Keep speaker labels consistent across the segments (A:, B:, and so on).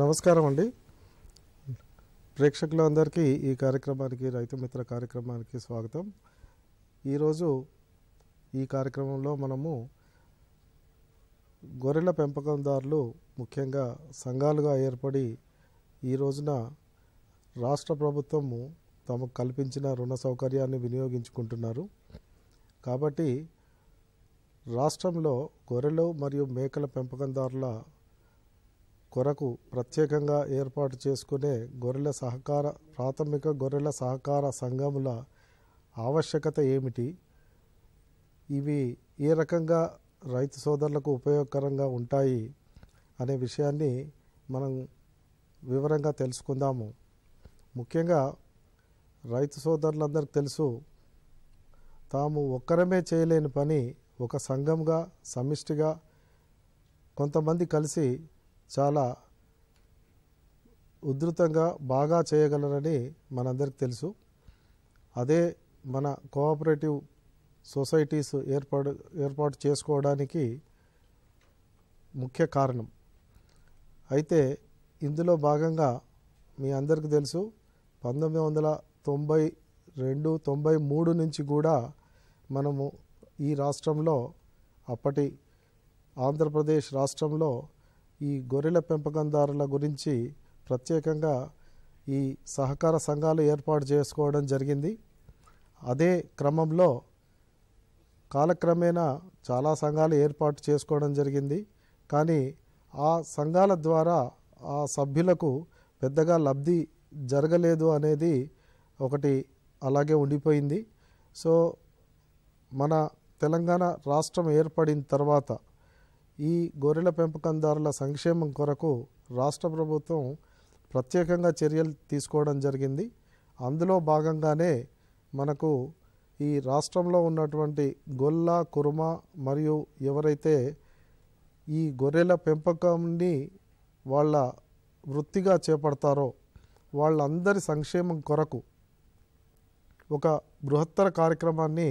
A: నమస్కారం అండి ప్రేక్షకులందరికీ ఈ కార్యక్రమానికి రైతు మిత్ర కార్యక్రమానికి స్వాగతం ఈరోజు ఈ కార్యక్రమంలో మనము గొర్రెల పెంపకందారులు ముఖ్యంగా సంఘాలుగా ఏర్పడి ఈ రోజున రాష్ట్ర ప్రభుత్వము తమకు కల్పించిన రుణ సౌకర్యాన్ని వినియోగించుకుంటున్నారు కాబట్టి రాష్ట్రంలో గొర్రెలు మరియు మేకల పెంపకందారుల కొరకు ప్రత్యేకంగా ఏర్పాటు చేసుకునే గొర్రెల సహకార ప్రాథమిక గొర్రెల సహకార సంఘముల ఆవశ్యకత ఏమిటి ఇవి ఏ రకంగా రైతు సోదరులకు ఉపయోగకరంగా ఉంటాయి అనే విషయాన్ని మనం వివరంగా తెలుసుకుందాము ముఖ్యంగా రైతు సోదరులందరికీ తెలుసు తాము ఒక్కరమే చేయలేని పని ఒక సంఘంగా సమిష్టిగా కొంతమంది కలిసి చాలా ఉధృతంగా బాగా చేయగలరని మనందరికి తెలుసు అదే మన కోఆపరేటివ్ సొసైటీస్ ఏర్పాటు ఏర్పాటు చేసుకోవడానికి ముఖ్య కారణం అయితే ఇందులో భాగంగా మీ అందరికీ తెలుసు పంతొమ్మిది వందల తొంభై రెండు తొంభై మూడు నుంచి కూడా మనము ఈ రాష్ట్రంలో అప్పటి ఆంధ్రప్రదేశ్ రాష్ట్రంలో ఈ గొర్రెల పెంపకందారుల గురించి ప్రత్యేకంగా ఈ సహకార సంఘాలు ఏర్పాటు చేసుకోవడం జరిగింది అదే క్రమంలో కాలక్రమేణా చాలా సంఘాలు ఏర్పాటు చేసుకోవడం జరిగింది కానీ ఆ సంఘాల ద్వారా ఆ సభ్యులకు పెద్దగా లబ్ధి జరగలేదు అనేది ఒకటి అలాగే ఉండిపోయింది సో మన తెలంగాణ రాష్ట్రం ఏర్పడిన తర్వాత ఈ గొర్రెల పెంపకందారుల సంక్షేమం కొరకు రాష్ట్ర ప్రభుత్వం ప్రత్యేకంగా చర్యలు తీసుకోవడం జరిగింది అందులో భాగంగానే మనకు ఈ రాష్ట్రంలో ఉన్నటువంటి గొల్ల కుర్మ మరియు ఎవరైతే ఈ గొర్రెల పెంపకంని వాళ్ళ వృత్తిగా చేపడతారో వాళ్ళందరి సంక్షేమం కొరకు ఒక బృహత్తర కార్యక్రమాన్ని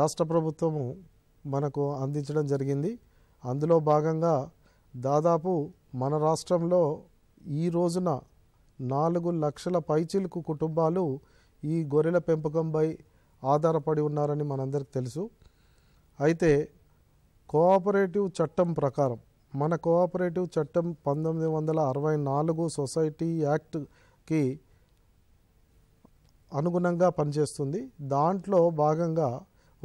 A: రాష్ట్ర ప్రభుత్వము మనకు అందించడం జరిగింది అందులో భాగంగా దాదాపు మన రాష్ట్రంలో ఈ రోజున నాలుగు లక్షల పైచిలుకు కుటుంబాలు ఈ గొర్రెల పెంపకంపై ఆధారపడి ఉన్నారని మనందరికి తెలుసు అయితే కోఆపరేటివ్ చట్టం ప్రకారం మన కోఆపరేటివ్ చట్టం పంతొమ్మిది వందల అరవై నాలుగు సొసైటీ యాక్ట్కి అనుగుణంగా పనిచేస్తుంది దాంట్లో భాగంగా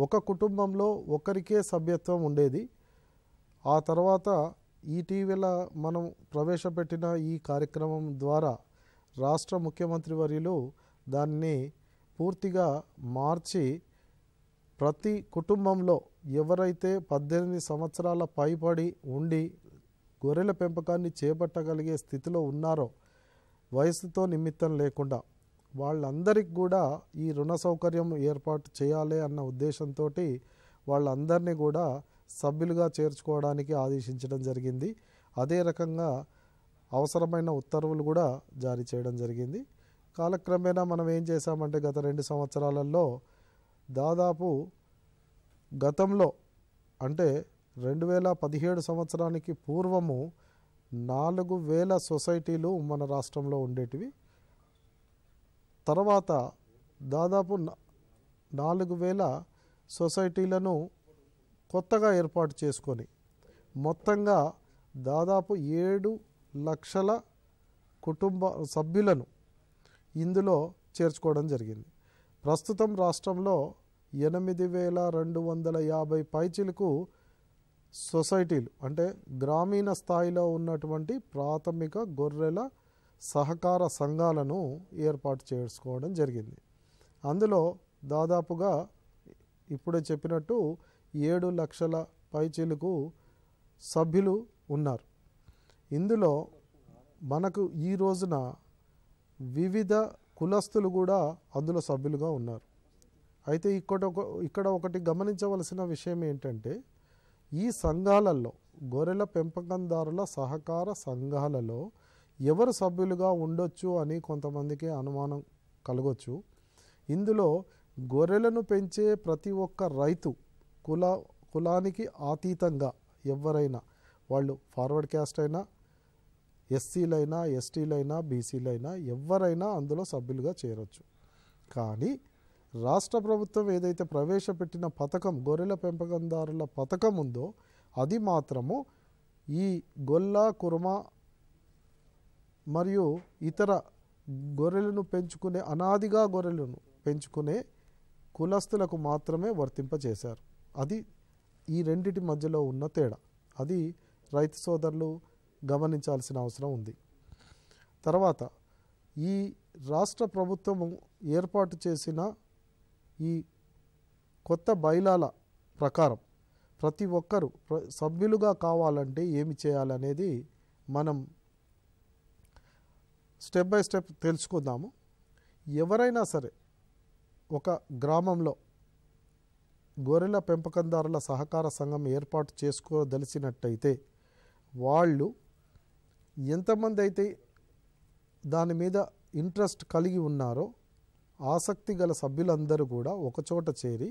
A: ఒక కుటుంబంలో ఒకరికే సభ్యత్వం ఉండేది ఆ తర్వాత ఈటీవీల మనం ప్రవేశపెట్టిన ఈ కార్యక్రమం ద్వారా రాష్ట్ర ముఖ్యమంత్రి వర్యులు దాన్ని పూర్తిగా మార్చి ప్రతి కుటుంబంలో ఎవరైతే పద్దెనిమిది సంవత్సరాల పైపడి ఉండి గొర్రెల పెంపకాన్ని చేపట్టగలిగే స్థితిలో ఉన్నారో వయసుతో నిమిత్తం లేకుండా వాళ్ళందరికి కూడా ఈ రుణ సౌకర్యం ఏర్పాటు చేయాలి అన్న ఉద్దేశంతో వాళ్ళందరినీ కూడా సభ్యులుగా చేర్చుకోవడానికి ఆదేశించడం జరిగింది అదే రకంగా అవసరమైన ఉత్తర్వులు కూడా జారీ చేయడం జరిగింది కాలక్రమేణా మనం ఏం చేశామంటే గత రెండు సంవత్సరాలలో దాదాపు గతంలో అంటే రెండు వేల పదిహేడు సంవత్సరానికి పూర్వము నాలుగు వేల సొసైటీలు మన రాష్ట్రంలో ఉండేటివి తర్వాత దాదాపు నాలుగు వేల సొసైటీలను కొత్తగా ఏర్పాటు చేసుకొని మొత్తంగా దాదాపు ఏడు లక్షల కుటుంబ సభ్యులను ఇందులో చేర్చుకోవడం జరిగింది ప్రస్తుతం రాష్ట్రంలో ఎనిమిది వేల రెండు వందల యాభై పైచిలకు సొసైటీలు అంటే గ్రామీణ స్థాయిలో ఉన్నటువంటి ప్రాథమిక గొర్రెల సహకార సంఘాలను ఏర్పాటు చేసుకోవడం జరిగింది అందులో దాదాపుగా ఇప్పుడే చెప్పినట్టు ఏడు లక్షల పైచీలకు సభ్యులు ఉన్నారు ఇందులో మనకు ఈ రోజున వివిధ కులస్తులు కూడా అందులో సభ్యులుగా ఉన్నారు అయితే ఇక్కడ ఒక ఇక్కడ ఒకటి గమనించవలసిన విషయం ఏంటంటే ఈ సంఘాలలో గొర్రెల పెంపకందారుల సహకార సంఘాలలో ఎవరు సభ్యులుగా ఉండొచ్చు అని కొంతమందికి అనుమానం కలగొచ్చు ఇందులో గొర్రెలను పెంచే ప్రతి ఒక్క రైతు కుల కులానికి ఆతీతంగా ఎవరైనా వాళ్ళు ఫార్వర్డ్ క్యాస్ట్ అయినా ఎస్సీలైనా ఎస్టీలైనా బీసీలైనా ఎవరైనా అందులో సభ్యులుగా చేరొచ్చు కానీ రాష్ట్ర ప్రభుత్వం ఏదైతే ప్రవేశపెట్టిన పథకం గొర్రెల పెంపకందారుల పథకం ఉందో అది మాత్రము ఈ గొల్ల కుర్మ మరియు ఇతర గొర్రెలను పెంచుకునే అనాదిగా గొర్రెలను పెంచుకునే కులస్తులకు మాత్రమే వర్తింపజేశారు అది ఈ రెండిటి మధ్యలో ఉన్న తేడా అది రైతు సోదరులు గమనించాల్సిన అవసరం ఉంది తర్వాత ఈ రాష్ట్ర ప్రభుత్వము ఏర్పాటు చేసిన ఈ కొత్త బైలాల ప్రకారం ప్రతి ఒక్కరూ సభ్యులుగా కావాలంటే ఏమి చేయాలనేది మనం స్టెప్ బై స్టెప్ తెలుసుకుందాము ఎవరైనా సరే ఒక గ్రామంలో గొర్రెల పెంపకందారుల సహకార సంఘం ఏర్పాటు చేసుకోదలిచినట్టయితే వాళ్ళు ఎంతమంది అయితే దాని మీద ఇంట్రెస్ట్ కలిగి ఉన్నారో ఆసక్తి గల సభ్యులందరూ కూడా ఒకచోట చేరి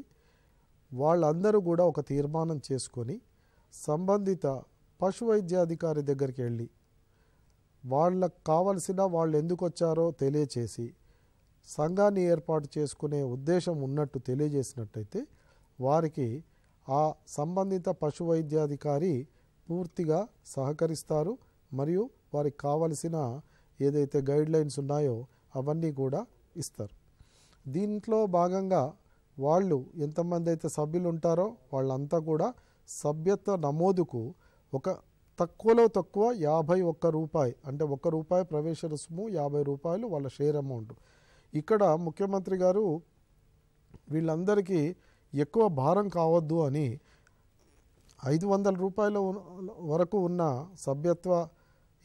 A: వాళ్ళందరూ కూడా ఒక తీర్మానం చేసుకొని సంబంధిత పశు వైద్యాధికారి దగ్గరికి వెళ్ళి వాళ్ళకు కావలసిన వాళ్ళు ఎందుకు వచ్చారో తెలియచేసి సంఘాన్ని ఏర్పాటు చేసుకునే ఉద్దేశం ఉన్నట్టు తెలియజేసినట్టయితే వారికి ఆ సంబంధిత పశు వైద్యాధికారి పూర్తిగా సహకరిస్తారు మరియు వారికి కావలసిన ఏదైతే గైడ్ లైన్స్ ఉన్నాయో అవన్నీ కూడా ఇస్తారు దీంట్లో భాగంగా వాళ్ళు ఎంతమంది అయితే సభ్యులు ఉంటారో వాళ్ళంతా కూడా సభ్యత్వ నమోదుకు ఒక తక్కువలో తక్కువ యాభై ఒక్క రూపాయి అంటే ఒక్క రూపాయి ప్రవేశ రుసుము యాభై రూపాయలు వాళ్ళ షేర్ అమౌంట్ ఇక్కడ ముఖ్యమంత్రి గారు వీళ్ళందరికీ ఎక్కువ భారం కావద్దు అని ఐదు వందల రూపాయల వరకు ఉన్న సభ్యత్వ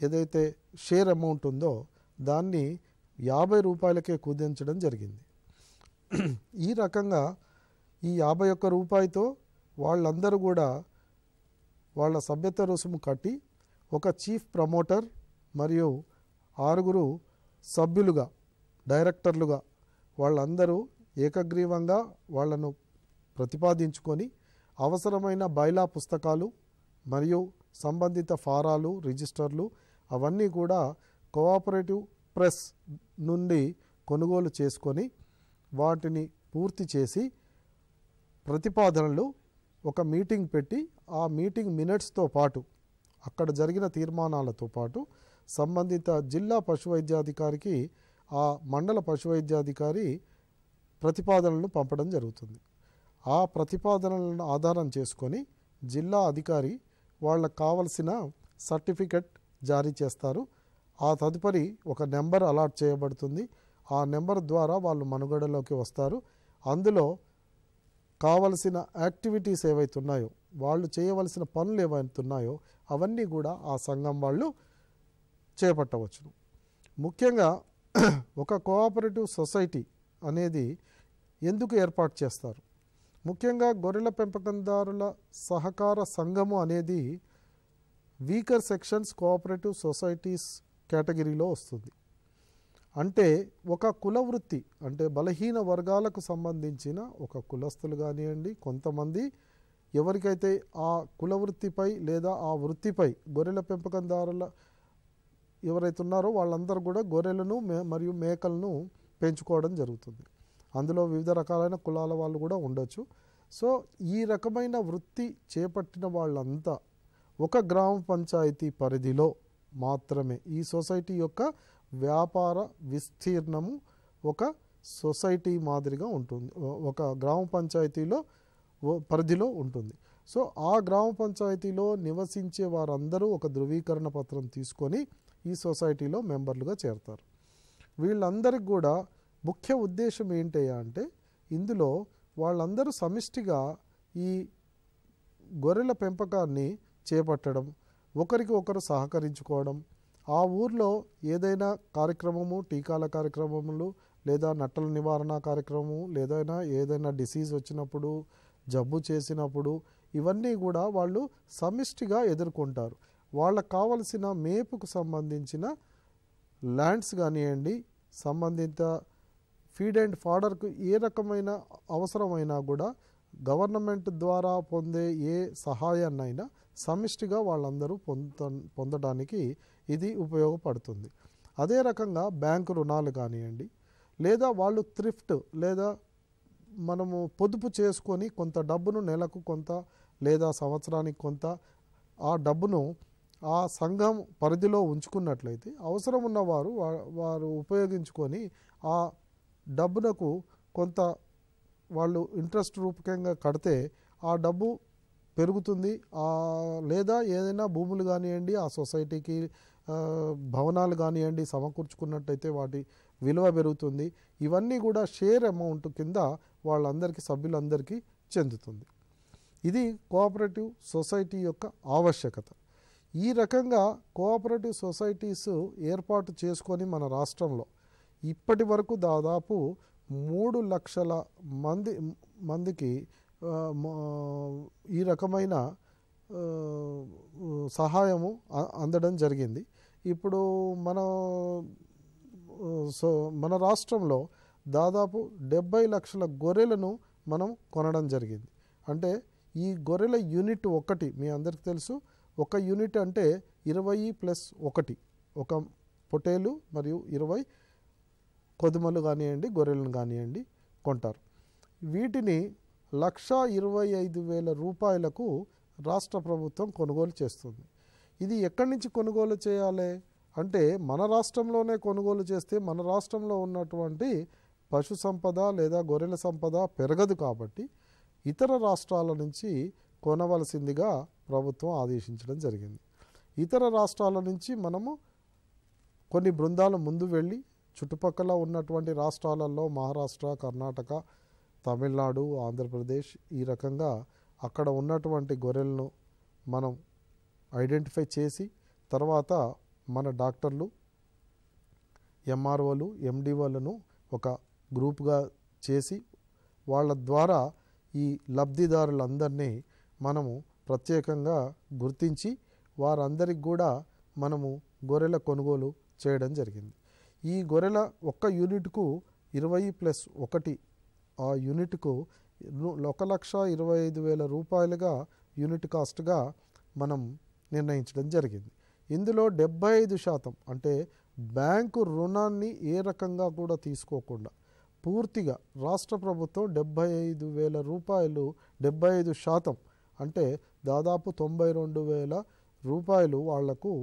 A: ఏదైతే షేర్ అమౌంట్ ఉందో దాన్ని యాభై రూపాయలకే కుదించడం జరిగింది ఈ రకంగా ఈ యాభై ఒక్క రూపాయితో వాళ్ళందరూ కూడా వాళ్ళ సభ్యత్వ రుసుము కట్టి ఒక చీఫ్ ప్రమోటర్ మరియు ఆరుగురు సభ్యులుగా డైరెక్టర్లుగా వాళ్ళందరూ ఏకగ్రీవంగా వాళ్ళను ప్రతిపాదించుకొని అవసరమైన బైలా పుస్తకాలు మరియు సంబంధిత ఫారాలు రిజిస్టర్లు అవన్నీ కూడా కోఆపరేటివ్ ప్రెస్ నుండి కొనుగోలు చేసుకొని వాటిని పూర్తి చేసి ప్రతిపాదనలు ఒక మీటింగ్ పెట్టి ఆ మీటింగ్ మినిట్స్తో పాటు అక్కడ జరిగిన తీర్మానాలతో పాటు సంబంధిత జిల్లా పశువైద్యాధికారికి ఆ మండల పశువైద్యాధికారి ప్రతిపాదనలను పంపడం జరుగుతుంది ఆ ప్రతిపాదనలను ఆధారం చేసుకొని జిల్లా అధికారి వాళ్ళకు కావలసిన సర్టిఫికెట్ జారీ చేస్తారు ఆ తదుపరి ఒక నెంబర్ అలాట్ చేయబడుతుంది ఆ నెంబర్ ద్వారా వాళ్ళు మనుగడలోకి వస్తారు అందులో కావలసిన యాక్టివిటీస్ ఏవైతున్నాయో వాళ్ళు చేయవలసిన పనులు ఉన్నాయో అవన్నీ కూడా ఆ సంఘం వాళ్ళు చేపట్టవచ్చును ముఖ్యంగా ఒక కోఆపరేటివ్ సొసైటీ అనేది ఎందుకు ఏర్పాటు చేస్తారు ముఖ్యంగా గొర్రెల పెంపకందారుల సహకార సంఘము అనేది వీకర్ సెక్షన్స్ కోఆపరేటివ్ సొసైటీస్ కేటగిరీలో వస్తుంది అంటే ఒక కుల వృత్తి అంటే బలహీన వర్గాలకు సంబంధించిన ఒక కులస్తులు కానివ్వండి కొంతమంది ఎవరికైతే ఆ కుల వృత్తిపై లేదా ఆ వృత్తిపై గొర్రెల పెంపకందారుల ఎవరైతే ఉన్నారో వాళ్ళందరూ కూడా గొర్రెలను మరియు మేకలను పెంచుకోవడం జరుగుతుంది అందులో వివిధ రకాలైన కులాల వాళ్ళు కూడా ఉండొచ్చు సో ఈ రకమైన వృత్తి చేపట్టిన వాళ్ళంతా ఒక గ్రామ పంచాయతీ పరిధిలో మాత్రమే ఈ సొసైటీ యొక్క వ్యాపార విస్తీర్ణము ఒక సొసైటీ మాదిరిగా ఉంటుంది ఒక గ్రామ పంచాయతీలో పరిధిలో ఉంటుంది సో ఆ గ్రామ పంచాయతీలో నివసించే వారందరూ ఒక ధృవీకరణ పత్రం తీసుకొని ఈ సొసైటీలో మెంబర్లుగా చేరతారు వీళ్ళందరికి కూడా ముఖ్య ఉద్దేశం ఏంటయ్యా అంటే ఇందులో వాళ్ళందరూ సమిష్టిగా ఈ గొర్రెల పెంపకాన్ని చేపట్టడం ఒకరికి ఒకరు సహకరించుకోవడం ఆ ఊర్లో ఏదైనా కార్యక్రమము టీకాల కార్యక్రమములు లేదా నట్టల నివారణ కార్యక్రమము లేదైనా ఏదైనా డిసీజ్ వచ్చినప్పుడు జబ్బు చేసినప్పుడు ఇవన్నీ కూడా వాళ్ళు సమిష్టిగా ఎదుర్కొంటారు వాళ్ళకు కావలసిన మేపుకు సంబంధించిన ల్యాండ్స్ కానివ్వండి సంబంధిత ఫీడ్ అండ్ ఫాడర్కు ఏ రకమైన అవసరమైనా కూడా గవర్నమెంట్ ద్వారా పొందే ఏ సహాయాన్నైనా సమిష్టిగా వాళ్ళందరూ పొంద పొందడానికి ఇది ఉపయోగపడుతుంది అదే రకంగా బ్యాంకు రుణాలు కానివ్వండి లేదా వాళ్ళు థ్రిఫ్ట్ లేదా మనము పొదుపు చేసుకొని కొంత డబ్బును నెలకు కొంత లేదా సంవత్సరానికి కొంత ఆ డబ్బును ఆ సంఘం పరిధిలో ఉంచుకున్నట్లయితే అవసరం ఉన్నవారు వారు ఉపయోగించుకొని ఆ డబ్బునకు కొంత వాళ్ళు ఇంట్రెస్ట్ రూపకంగా కడితే ఆ డబ్బు పెరుగుతుంది లేదా ఏదైనా భూములు కానివ్వండి ఆ సొసైటీకి భవనాలు కానివ్వండి సమకూర్చుకున్నట్టయితే వాటి విలువ పెరుగుతుంది ఇవన్నీ కూడా షేర్ అమౌంట్ కింద వాళ్ళందరికీ సభ్యులందరికీ చెందుతుంది ఇది కోఆపరేటివ్ సొసైటీ యొక్క ఆవశ్యకత ఈ రకంగా కోఆపరేటివ్ సొసైటీస్ ఏర్పాటు చేసుకొని మన రాష్ట్రంలో ఇప్పటి వరకు దాదాపు మూడు లక్షల మంది మందికి ఈ రకమైన సహాయము అందడం జరిగింది ఇప్పుడు మన సో మన రాష్ట్రంలో దాదాపు డెబ్బై లక్షల గొర్రెలను మనం కొనడం జరిగింది అంటే ఈ గొర్రెల యూనిట్ ఒకటి మీ అందరికీ తెలుసు ఒక యూనిట్ అంటే ఇరవై ప్లస్ ఒకటి ఒక పొటేలు మరియు ఇరవై కొదుమలు కానివ్వండి గొర్రెలను కానివ్వండి కొంటారు వీటిని లక్ష ఇరవై ఐదు వేల రూపాయలకు రాష్ట్ర ప్రభుత్వం కొనుగోలు చేస్తుంది ఇది ఎక్కడి నుంచి కొనుగోలు చేయాలి అంటే మన రాష్ట్రంలోనే కొనుగోలు చేస్తే మన రాష్ట్రంలో ఉన్నటువంటి పశు సంపద లేదా గొర్రెల సంపద పెరగదు కాబట్టి ఇతర రాష్ట్రాల నుంచి కొనవలసిందిగా ప్రభుత్వం ఆదేశించడం జరిగింది ఇతర రాష్ట్రాల నుంచి మనము కొన్ని బృందాలు ముందు వెళ్ళి చుట్టుపక్కల ఉన్నటువంటి రాష్ట్రాలలో మహారాష్ట్ర కర్ణాటక తమిళనాడు ఆంధ్రప్రదేశ్ ఈ రకంగా అక్కడ ఉన్నటువంటి గొర్రెలను మనం ఐడెంటిఫై చేసి తర్వాత మన డాక్టర్లు ఎంఆర్ఓలు ఎండిఓలను ఒక గ్రూప్గా చేసి వాళ్ళ ద్వారా ఈ లబ్ధిదారులందరినీ మనము ప్రత్యేకంగా గుర్తించి వారందరికి కూడా మనము గొర్రెల కొనుగోలు చేయడం జరిగింది ఈ గొర్రెల ఒక్క యూనిట్కు ఇరవై ప్లస్ ఒకటి ఆ యూనిట్కు ఒక లక్ష ఇరవై ఐదు వేల రూపాయలుగా యూనిట్ కాస్ట్గా మనం నిర్ణయించడం జరిగింది ఇందులో డెబ్బై ఐదు శాతం అంటే బ్యాంకు రుణాన్ని ఏ రకంగా కూడా తీసుకోకుండా పూర్తిగా రాష్ట్ర ప్రభుత్వం డెబ్బై ఐదు వేల రూపాయలు డెబ్బై ఐదు శాతం అంటే దాదాపు తొంభై రెండు వేల రూపాయలు వాళ్లకు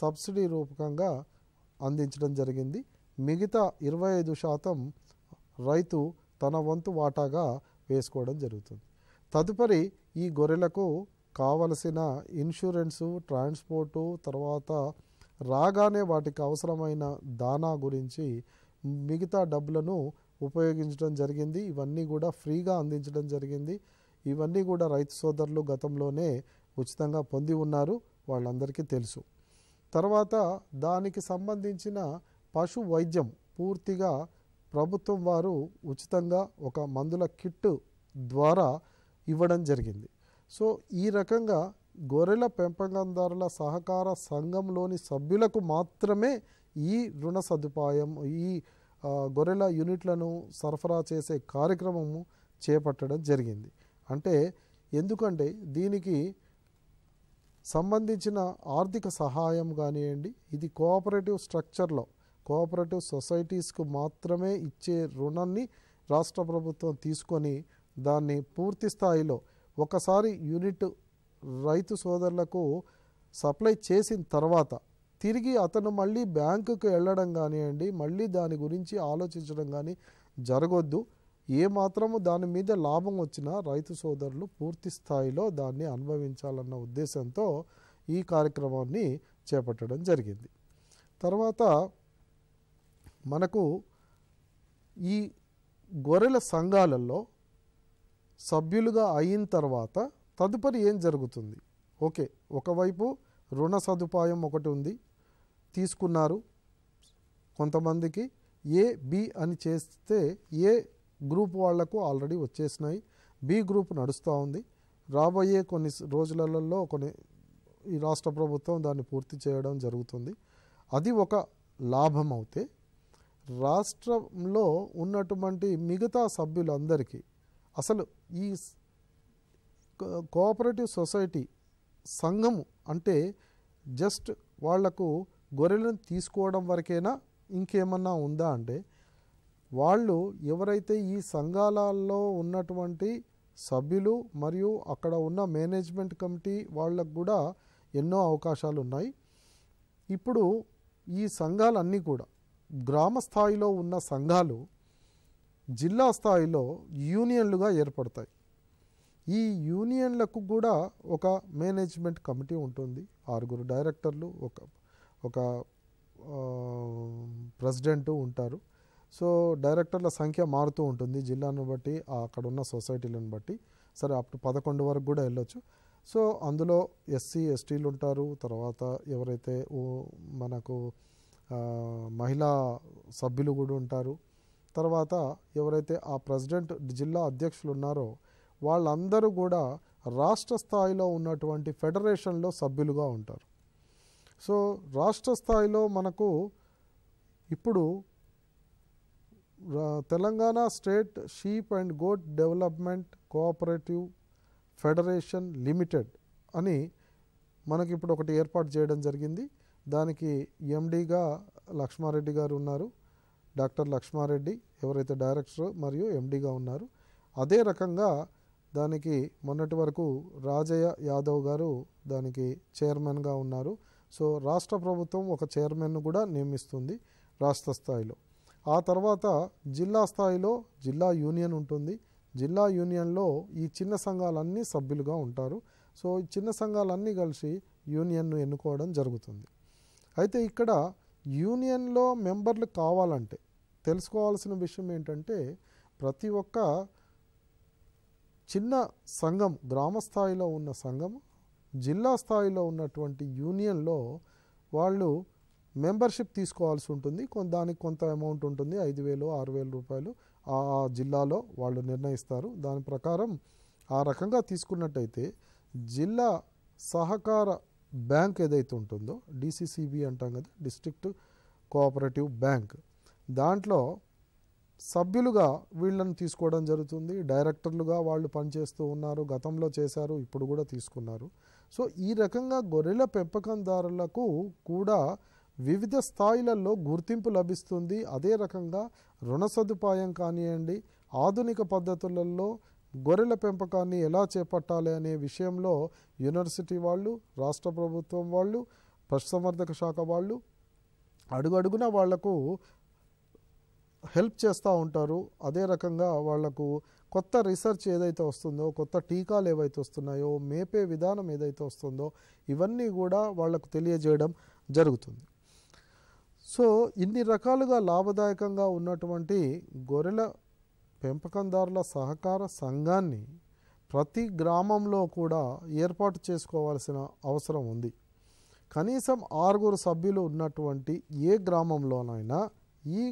A: సబ్సిడీ రూపకంగా అందించడం జరిగింది మిగతా ఇరవై ఐదు శాతం రైతు తన వంతు వాటాగా వేసుకోవడం జరుగుతుంది తదుపరి ఈ గొర్రెలకు కావలసిన ఇన్సూరెన్సు ట్రాన్స్పోర్టు తర్వాత రాగానే వాటికి అవసరమైన దానా గురించి మిగతా డబ్బులను ఉపయోగించడం జరిగింది ఇవన్నీ కూడా ఫ్రీగా అందించడం జరిగింది ఇవన్నీ కూడా రైతు సోదరులు గతంలోనే ఉచితంగా పొంది ఉన్నారు వాళ్ళందరికీ తెలుసు తర్వాత దానికి సంబంధించిన పశు వైద్యం పూర్తిగా ప్రభుత్వం వారు ఉచితంగా ఒక మందుల కిట్టు ద్వారా ఇవ్వడం జరిగింది సో ఈ రకంగా గొర్రెల పెంపకందారుల సహకార సంఘంలోని సభ్యులకు మాత్రమే ఈ రుణ సదుపాయం ఈ గొర్రెల యూనిట్లను సరఫరా చేసే కార్యక్రమము చేపట్టడం జరిగింది అంటే ఎందుకంటే దీనికి సంబంధించిన ఆర్థిక సహాయం కానివ్వండి ఇది కోఆపరేటివ్ స్ట్రక్చర్లో కోఆపరేటివ్ సొసైటీస్కు మాత్రమే ఇచ్చే రుణాన్ని రాష్ట్ర ప్రభుత్వం తీసుకొని దాన్ని పూర్తి స్థాయిలో ఒకసారి యూనిట్ రైతు సోదరులకు సప్లై చేసిన తర్వాత తిరిగి అతను మళ్ళీ బ్యాంకుకు వెళ్ళడం కానివ్వండి మళ్ళీ దాని గురించి ఆలోచించడం కానీ జరగొద్దు ఏమాత్రము దాని మీద లాభం వచ్చినా రైతు సోదరులు పూర్తి స్థాయిలో దాన్ని అనుభవించాలన్న ఉద్దేశంతో ఈ కార్యక్రమాన్ని చేపట్టడం జరిగింది తర్వాత మనకు ఈ గొర్రెల సంఘాలలో సభ్యులుగా అయిన తర్వాత తదుపరి ఏం జరుగుతుంది ఓకే ఒకవైపు రుణ సదుపాయం ఒకటి ఉంది తీసుకున్నారు కొంతమందికి ఏ బి అని చేస్తే ఏ గ్రూప్ వాళ్లకు ఆల్రెడీ వచ్చేసినాయి బి గ్రూప్ నడుస్తూ ఉంది రాబోయే కొన్ని రోజులలో కొన్ని ఈ రాష్ట్ర ప్రభుత్వం దాన్ని పూర్తి చేయడం జరుగుతుంది అది ఒక లాభం అవుతే రాష్ట్రంలో ఉన్నటువంటి మిగతా సభ్యులందరికీ అసలు ఈ కోఆపరేటివ్ సొసైటీ సంఘము అంటే జస్ట్ వాళ్లకు గొర్రెలను తీసుకోవడం వరకైనా ఇంకేమన్నా ఉందా అంటే వాళ్ళు ఎవరైతే ఈ సంఘాలలో ఉన్నటువంటి సభ్యులు మరియు అక్కడ ఉన్న మేనేజ్మెంట్ కమిటీ వాళ్ళకు కూడా ఎన్నో అవకాశాలు ఉన్నాయి ఇప్పుడు ఈ సంఘాలన్నీ కూడా గ్రామ స్థాయిలో ఉన్న సంఘాలు జిల్లా స్థాయిలో యూనియన్లుగా ఏర్పడతాయి ఈ యూనియన్లకు కూడా ఒక మేనేజ్మెంట్ కమిటీ ఉంటుంది ఆరుగురు డైరెక్టర్లు ఒక ఒక ప్రెసిడెంటు ఉంటారు సో డైరెక్టర్ల సంఖ్య మారుతూ ఉంటుంది జిల్లాను బట్టి అక్కడ ఉన్న సొసైటీలను బట్టి సరే అప్పుడు పదకొండు వరకు కూడా వెళ్ళొచ్చు సో అందులో ఎస్సీ ఎస్టీలు ఉంటారు తర్వాత ఎవరైతే మనకు మహిళా సభ్యులు కూడా ఉంటారు తర్వాత ఎవరైతే ఆ ప్రెసిడెంట్ జిల్లా అధ్యక్షులు ఉన్నారో వాళ్ళందరూ కూడా రాష్ట్ర స్థాయిలో ఉన్నటువంటి ఫెడరేషన్లో సభ్యులుగా ఉంటారు సో రాష్ట్ర స్థాయిలో మనకు ఇప్పుడు Telangana state sheep and goat development cooperative federation limited అని మనకి ఇప్పుడు ఒకటి ఏర్పాటు చేయడం జరిగింది దానికి ఎండీగా లక్ష్మారెడ్డి గారు ఉన్నారు డాక్టర్ లక్ష్మారెడ్డి ఎవరైతే డైరెక్టర్ మరియు ఎండీగా ఉన్నారు అదే రకంగా దానికి మొన్నటి వరకు రాజయ్య యాదవ్ గారు దానికి చైర్మన్గా ఉన్నారు సో రాష్ట్ర ప్రభుత్వం ఒక చైర్మన్ను కూడా నియమిస్తుంది రాష్ట్ర స్థాయిలో ఆ తర్వాత జిల్లా స్థాయిలో జిల్లా యూనియన్ ఉంటుంది జిల్లా యూనియన్లో ఈ చిన్న సంఘాలన్నీ సభ్యులుగా ఉంటారు సో ఈ చిన్న సంఘాలన్నీ కలిసి యూనియన్ను ఎన్నుకోవడం జరుగుతుంది అయితే ఇక్కడ యూనియన్లో మెంబర్లు కావాలంటే తెలుసుకోవాల్సిన విషయం ఏంటంటే ప్రతి ఒక్క చిన్న సంఘం గ్రామ స్థాయిలో ఉన్న సంఘం జిల్లా స్థాయిలో ఉన్నటువంటి యూనియన్లో వాళ్ళు మెంబర్షిప్ తీసుకోవాల్సి ఉంటుంది కొంత దానికి కొంత అమౌంట్ ఉంటుంది ఐదు వేలు ఆరు వేల రూపాయలు ఆ జిల్లాలో వాళ్ళు నిర్ణయిస్తారు దాని ప్రకారం ఆ రకంగా తీసుకున్నట్టయితే జిల్లా సహకార బ్యాంక్ ఏదైతే ఉంటుందో డిసిసిబి అంటాం కదా డిస్ట్రిక్ట్ కోఆపరేటివ్ బ్యాంక్ దాంట్లో సభ్యులుగా వీళ్ళని తీసుకోవడం జరుగుతుంది డైరెక్టర్లుగా వాళ్ళు పనిచేస్తూ ఉన్నారు గతంలో చేశారు ఇప్పుడు కూడా తీసుకున్నారు సో ఈ రకంగా గొర్రెల పెంపకందారులకు కూడా వివిధ స్థాయిలలో గుర్తింపు లభిస్తుంది అదే రకంగా రుణ సదుపాయం కానివ్వండి ఆధునిక పద్ధతులలో గొర్రెల పెంపకాన్ని ఎలా చేపట్టాలి అనే విషయంలో యూనివర్సిటీ వాళ్ళు రాష్ట్ర ప్రభుత్వం వాళ్ళు పశుసంవర్ధక శాఖ వాళ్ళు అడుగడుగున వాళ్లకు హెల్ప్ చేస్తూ ఉంటారు అదే రకంగా వాళ్లకు కొత్త రీసెర్చ్ ఏదైతే వస్తుందో కొత్త టీకాలు ఏవైతే వస్తున్నాయో మేపే విధానం ఏదైతే వస్తుందో ఇవన్నీ కూడా వాళ్లకు తెలియజేయడం జరుగుతుంది సో ఇన్ని రకాలుగా లాభదాయకంగా ఉన్నటువంటి గొర్రెల పెంపకందారుల సహకార సంఘాన్ని ప్రతి గ్రామంలో కూడా ఏర్పాటు చేసుకోవాల్సిన అవసరం ఉంది కనీసం ఆరుగురు సభ్యులు ఉన్నటువంటి ఏ గ్రామంలోనైనా ఈ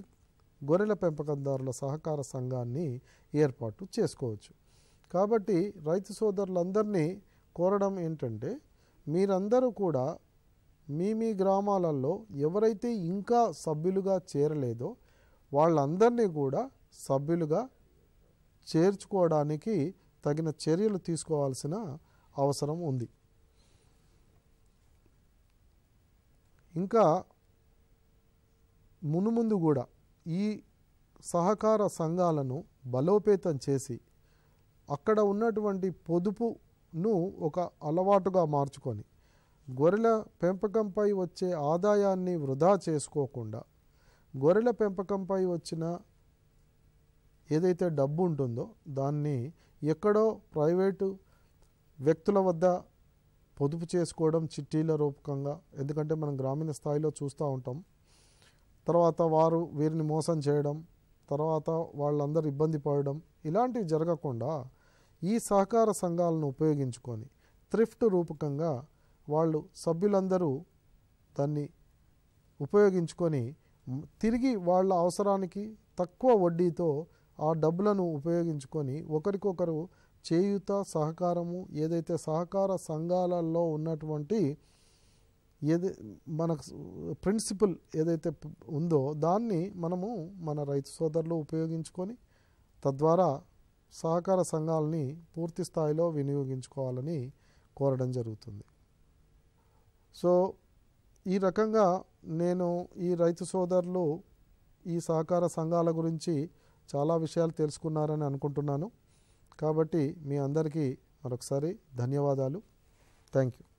A: గొర్రెల పెంపకందారుల సహకార సంఘాన్ని ఏర్పాటు చేసుకోవచ్చు కాబట్టి రైతు సోదరులందరినీ కోరడం ఏంటంటే మీరందరూ కూడా మీ మీ గ్రామాలలో ఎవరైతే ఇంకా సభ్యులుగా చేరలేదో వాళ్ళందరినీ కూడా సభ్యులుగా చేర్చుకోవడానికి తగిన చర్యలు తీసుకోవాల్సిన అవసరం ఉంది ఇంకా మునుముందు కూడా ఈ సహకార సంఘాలను బలోపేతం చేసి అక్కడ ఉన్నటువంటి పొదుపును ఒక అలవాటుగా మార్చుకొని గొర్రెల పెంపకంపై వచ్చే ఆదాయాన్ని వృధా చేసుకోకుండా గొర్రెల పెంపకంపై వచ్చిన ఏదైతే డబ్బు ఉంటుందో దాన్ని ఎక్కడో ప్రైవేటు వ్యక్తుల వద్ద పొదుపు చేసుకోవడం చిట్టీల రూపకంగా ఎందుకంటే మనం గ్రామీణ స్థాయిలో చూస్తూ ఉంటాం తర్వాత వారు వీరిని మోసం చేయడం తర్వాత వాళ్ళందరూ ఇబ్బంది పడడం ఇలాంటివి జరగకుండా ఈ సహకార సంఘాలను ఉపయోగించుకొని థ్రిఫ్ట్ రూపకంగా వాళ్ళు సభ్యులందరూ దాన్ని ఉపయోగించుకొని తిరిగి వాళ్ళ అవసరానికి తక్కువ వడ్డీతో ఆ డబ్బులను ఉపయోగించుకొని ఒకరికొకరు చేయుత సహకారము ఏదైతే సహకార సంఘాలలో ఉన్నటువంటి ఏది మన ప్రిన్సిపల్ ఏదైతే ఉందో దాన్ని మనము మన రైతు సోదరులు ఉపయోగించుకొని తద్వారా సహకార సంఘాలని పూర్తి స్థాయిలో వినియోగించుకోవాలని కోరడం జరుగుతుంది సో ఈ రకంగా నేను ఈ రైతు సోదరులు ఈ సహకార సంఘాల గురించి చాలా విషయాలు తెలుసుకున్నారని అనుకుంటున్నాను కాబట్టి మీ అందరికీ మరొకసారి ధన్యవాదాలు థ్యాంక్ యూ